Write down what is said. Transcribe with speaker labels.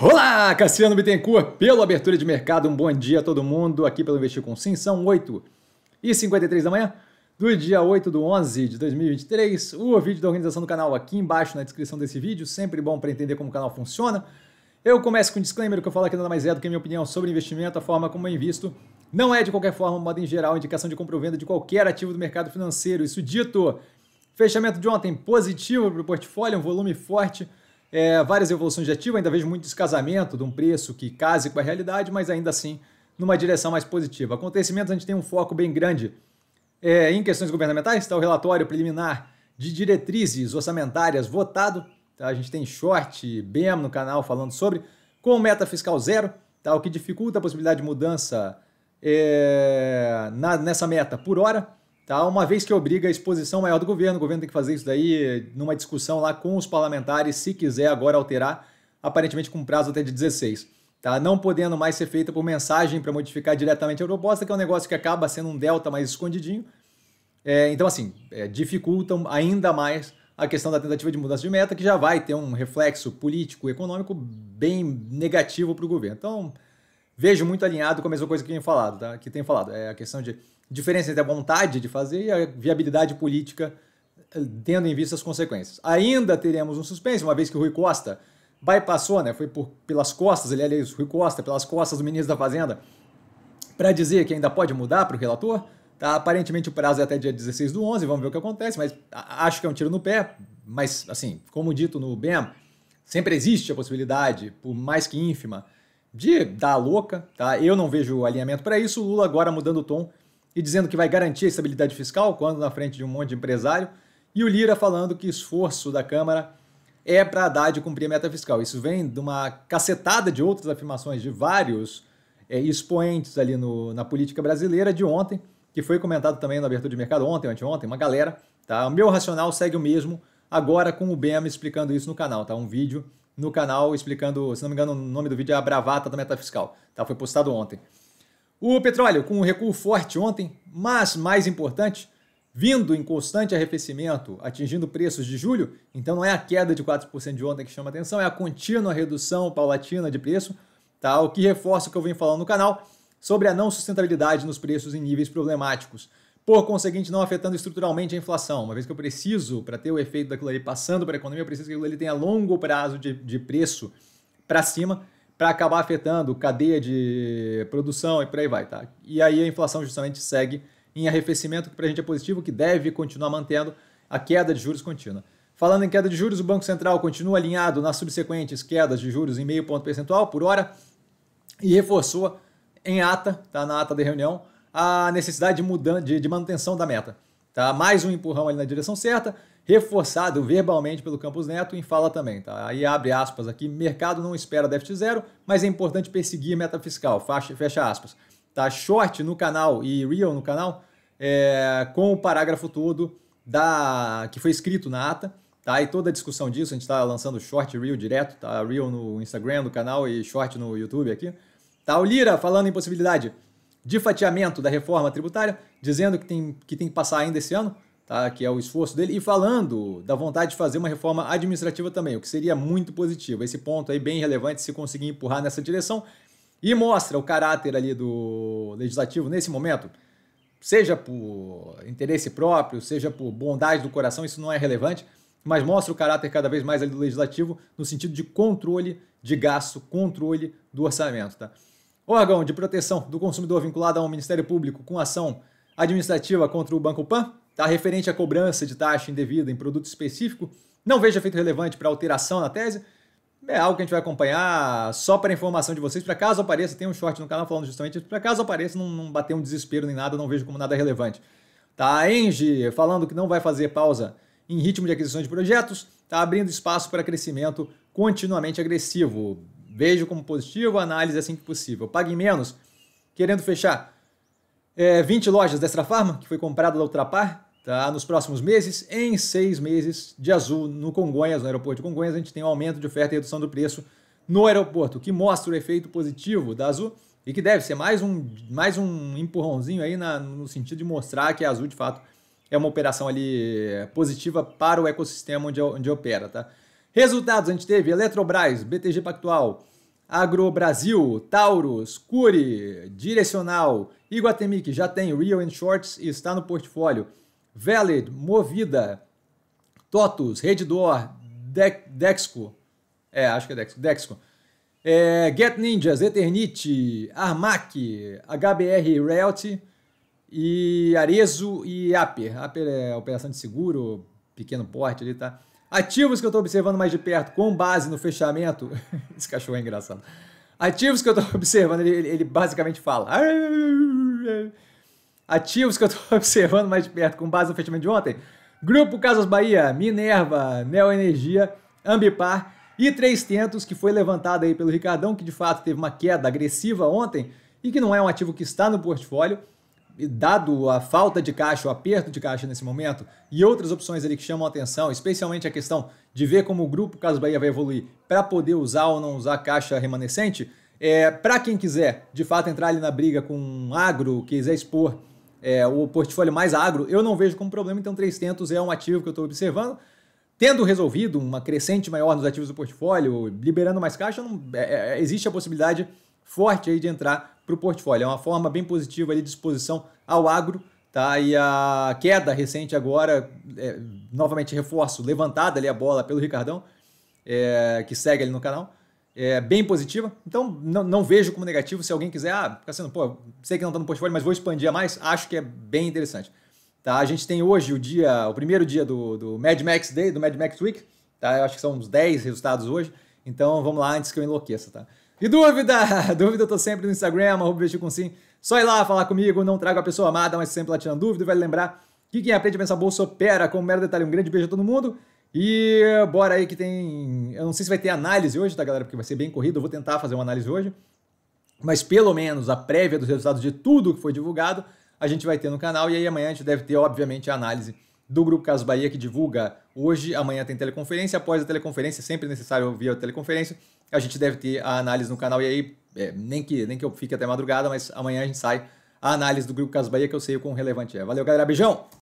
Speaker 1: Olá, Cassiano Bittencourt, pela abertura de mercado, um bom dia a todo mundo aqui pelo Investir com Sim, são 8 e 53 da manhã do dia 8 do 11 de 2023, o vídeo da organização do canal aqui embaixo na descrição desse vídeo, sempre bom para entender como o canal funciona. Eu começo com um disclaimer, o que eu falo aqui nada mais é do que a minha opinião sobre investimento, a forma como eu é invisto, não é de qualquer forma, modo em geral, indicação de compra ou venda de qualquer ativo do mercado financeiro. Isso dito, fechamento de ontem positivo para o portfólio, um volume forte, é, várias evoluções de ativo, ainda vejo muito descasamento de um preço que case com a realidade, mas ainda assim numa direção mais positiva. Acontecimentos, a gente tem um foco bem grande é, em questões governamentais, está o relatório preliminar de diretrizes orçamentárias votado, tá? a gente tem short, BEM no canal falando sobre, com meta fiscal zero, tá? o que dificulta a possibilidade de mudança é, na, nessa meta por hora, Tá? Uma vez que obriga a exposição maior do governo, o governo tem que fazer isso daí numa discussão lá com os parlamentares, se quiser agora alterar, aparentemente com prazo até de 16. Tá? Não podendo mais ser feita por mensagem para modificar diretamente a proposta, que é um negócio que acaba sendo um delta mais escondidinho. É, então, assim, é, dificultam ainda mais a questão da tentativa de mudança de meta, que já vai ter um reflexo político, econômico bem negativo para o governo. Então, vejo muito alinhado com a mesma coisa que tem falado, tá? que tem falado. É a questão de diferença entre a vontade de fazer e a viabilidade política, eh, tendo em vista as consequências. Ainda teremos um suspense, uma vez que o Rui Costa bypassou, né, foi por, pelas costas, ele, aliás, Rui Costa, pelas costas do ministro da Fazenda, para dizer que ainda pode mudar para o relator. Tá, aparentemente o prazo é até dia 16 do 11, vamos ver o que acontece, mas acho que é um tiro no pé. Mas, assim, como dito no BEM, sempre existe a possibilidade, por mais que ínfima, de dar a louca. Tá? Eu não vejo alinhamento para isso. O Lula agora mudando o tom e dizendo que vai garantir a estabilidade fiscal, quando na frente de um monte de empresário, e o Lira falando que esforço da Câmara é para Haddad cumprir a meta fiscal. Isso vem de uma cacetada de outras afirmações de vários é, expoentes ali no, na política brasileira de ontem, que foi comentado também na abertura de mercado ontem, anteontem, uma galera. Tá? O meu racional segue o mesmo, agora com o Bema explicando isso no canal. Tá? Um vídeo no canal explicando, se não me engano, o nome do vídeo é a bravata da meta fiscal. Tá? Foi postado ontem. O petróleo com um recuo forte ontem, mas mais importante, vindo em constante arrefecimento, atingindo preços de julho, então não é a queda de 4% de ontem que chama atenção, é a contínua redução paulatina de preço, tá? o que reforça o que eu venho falando no canal sobre a não sustentabilidade nos preços em níveis problemáticos. Por conseguinte, não afetando estruturalmente a inflação, uma vez que eu preciso, para ter o efeito daquilo ali passando para a economia, eu preciso que aquilo ali tenha longo prazo de, de preço para cima para acabar afetando cadeia de produção e por aí vai, tá? E aí a inflação justamente segue em arrefecimento, que para a gente é positivo, que deve continuar mantendo a queda de juros contínua. Falando em queda de juros, o Banco Central continua alinhado nas subsequentes quedas de juros em meio ponto percentual por hora e reforçou em ata, tá na ata da reunião, a necessidade de, mudança, de, de manutenção da meta. Tá? Mais um empurrão ali na direção certa, reforçado verbalmente pelo Campos Neto em fala também. Tá? Aí abre aspas aqui, mercado não espera déficit zero, mas é importante perseguir meta fiscal, fecha, aspas. Tá short no canal e real no canal, é, com o parágrafo todo da que foi escrito na ata, tá? E toda a discussão disso, a gente está lançando short real direto, tá? Real no Instagram do canal e short no YouTube aqui. Tá o Lira falando em possibilidade de fatiamento da reforma tributária, dizendo que tem que, tem que passar ainda esse ano tá? que é o esforço dele, e falando da vontade de fazer uma reforma administrativa também, o que seria muito positivo. Esse ponto aí bem relevante se conseguir empurrar nessa direção e mostra o caráter ali do legislativo nesse momento, seja por interesse próprio, seja por bondade do coração, isso não é relevante, mas mostra o caráter cada vez mais ali do legislativo no sentido de controle de gasto, controle do orçamento, tá? Órgão de proteção do consumidor vinculado ao Ministério Público com ação administrativa contra o Banco Pan, tá, referente à cobrança de taxa indevida em produto específico, não vejo efeito relevante para alteração na tese. É algo que a gente vai acompanhar só para informação de vocês. Para caso apareça, tem um short no canal falando justamente isso. Para caso apareça, não, não bater um desespero nem nada, não vejo como nada relevante. Tá? A Engie falando que não vai fazer pausa em ritmo de aquisição de projetos, está abrindo espaço para crescimento continuamente agressivo. Vejo como positivo análise é assim que possível. Pague menos, querendo fechar é, 20 lojas da Extra Farma, que foi comprada da Ultrapar, tá? nos próximos meses, em seis meses de azul no Congonhas, no aeroporto de Congonhas, a gente tem um aumento de oferta e redução do preço no aeroporto, que mostra o efeito positivo da Azul e que deve ser mais um, mais um empurrãozinho aí na, no sentido de mostrar que a Azul, de fato, é uma operação ali é, positiva para o ecossistema onde, onde opera, tá? Resultados a gente teve Eletrobras, BTG Pactual, Agrobrasil, Taurus, Cury, Direcional Iguatemi, que já tem Real and Shorts e está no portfólio. Valid, Movida, Totus, Reddor, De Dexco. É, acho que é Dexco. Dexco. É, Get Ninjas, Eternity, Armac, HBR Realty e Arezo e Aper. Aper é operação de seguro, pequeno porte ali, tá? Ativos que eu estou observando mais de perto, com base no fechamento. Esse cachorro é engraçado. Ativos que eu estou observando, ele, ele basicamente fala. Ativos que eu estou observando mais de perto com base no fechamento de ontem. Grupo Casas Bahia, Minerva, Neo Energia, Ambipar e três Tentos, que foi levantado aí pelo Ricardão, que de fato teve uma queda agressiva ontem e que não é um ativo que está no portfólio. E dado a falta de caixa, o aperto de caixa nesse momento e outras opções ali que chamam a atenção, especialmente a questão de ver como o grupo Casas Bahia vai evoluir para poder usar ou não usar caixa remanescente, é, para quem quiser, de fato, entrar ali na briga com agro, quiser expor é, o portfólio mais agro, eu não vejo como problema, então 300 é um ativo que eu estou observando. Tendo resolvido uma crescente maior nos ativos do portfólio, liberando mais caixa, não, é, é, é, existe a possibilidade forte aí de entrar para o portfólio. É uma forma bem positiva ali de exposição ao agro, tá? E a queda recente agora, é, novamente reforço, levantada ali a bola pelo Ricardão, é, que segue ali no canal, é, bem positiva. Então, não, não, vejo como negativo se alguém quiser, ah, Cassiano, pô, sei que não está no portfólio, mas vou expandir a mais, acho que é bem interessante. Tá? A gente tem hoje o dia, o primeiro dia do, do Mad Max Day, do Mad Max Week, tá? Eu acho que são uns 10 resultados hoje, então vamos lá antes que eu enlouqueça, tá? E dúvida? Dúvida eu tô sempre no Instagram, arroba com sim. Só ir lá falar comigo, não trago a pessoa amada, mas sempre lá tirando dúvida, vai vale lembrar que quem aprende a pensar bolsa opera, como um mero detalhe. Um grande beijo a todo mundo e bora aí que tem. Eu não sei se vai ter análise hoje, tá, galera? Porque vai ser bem corrido. Eu vou tentar fazer uma análise hoje. Mas pelo menos a prévia dos resultados de tudo que foi divulgado a gente vai ter no canal. E aí amanhã a gente deve ter, obviamente, a análise do Grupo Caso Bahia que divulga hoje. Amanhã tem teleconferência. Após a teleconferência, sempre necessário ouvir a teleconferência. A gente deve ter a análise no canal. E aí, é, nem, que, nem que eu fique até madrugada, mas amanhã a gente sai a análise do Grupo Caso Bahia que eu sei o quão relevante é. Valeu, galera. Beijão!